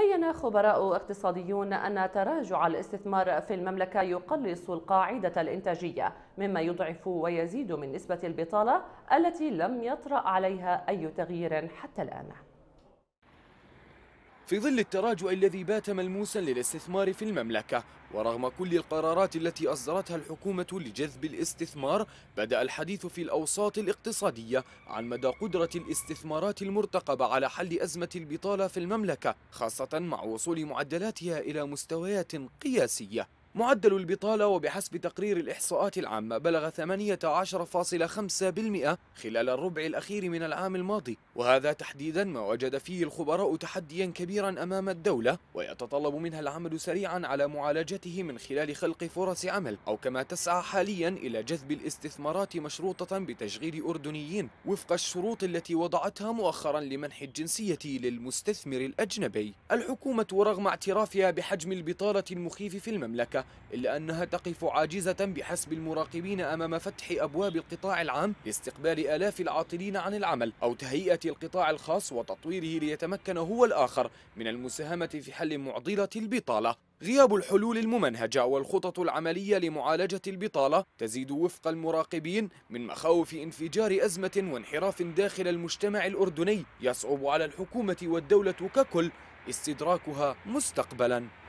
بين خبراء اقتصاديون أن تراجع الاستثمار في المملكة يقلص القاعدة الإنتاجية مما يضعف ويزيد من نسبة البطالة التي لم يطرأ عليها أي تغيير حتى الآن في ظل التراجع الذي بات ملموسا للاستثمار في المملكة ورغم كل القرارات التي أصدرتها الحكومة لجذب الاستثمار بدأ الحديث في الأوساط الاقتصادية عن مدى قدرة الاستثمارات المرتقبة على حل أزمة البطالة في المملكة خاصة مع وصول معدلاتها إلى مستويات قياسية معدل البطالة وبحسب تقرير الإحصاءات العامة بلغ 18.5% خلال الربع الأخير من العام الماضي وهذا تحديدا ما وجد فيه الخبراء تحديا كبيرا أمام الدولة ويتطلب منها العمل سريعا على معالجته من خلال خلق فرص عمل أو كما تسعى حاليا إلى جذب الاستثمارات مشروطة بتشغيل أردنيين وفق الشروط التي وضعتها مؤخرا لمنح الجنسية للمستثمر الأجنبي الحكومة رغم اعترافها بحجم البطالة المخيف في المملكة إلا أنها تقف عاجزة بحسب المراقبين أمام فتح أبواب القطاع العام لاستقبال آلاف العاطلين عن العمل أو تهيئة القطاع الخاص وتطويره ليتمكن هو الآخر من المساهمة في حل معضلة البطالة غياب الحلول الممنهجة والخطط العملية لمعالجة البطالة تزيد وفق المراقبين من مخاوف انفجار أزمة وانحراف داخل المجتمع الأردني يصعب على الحكومة والدولة ككل استدراكها مستقبلاً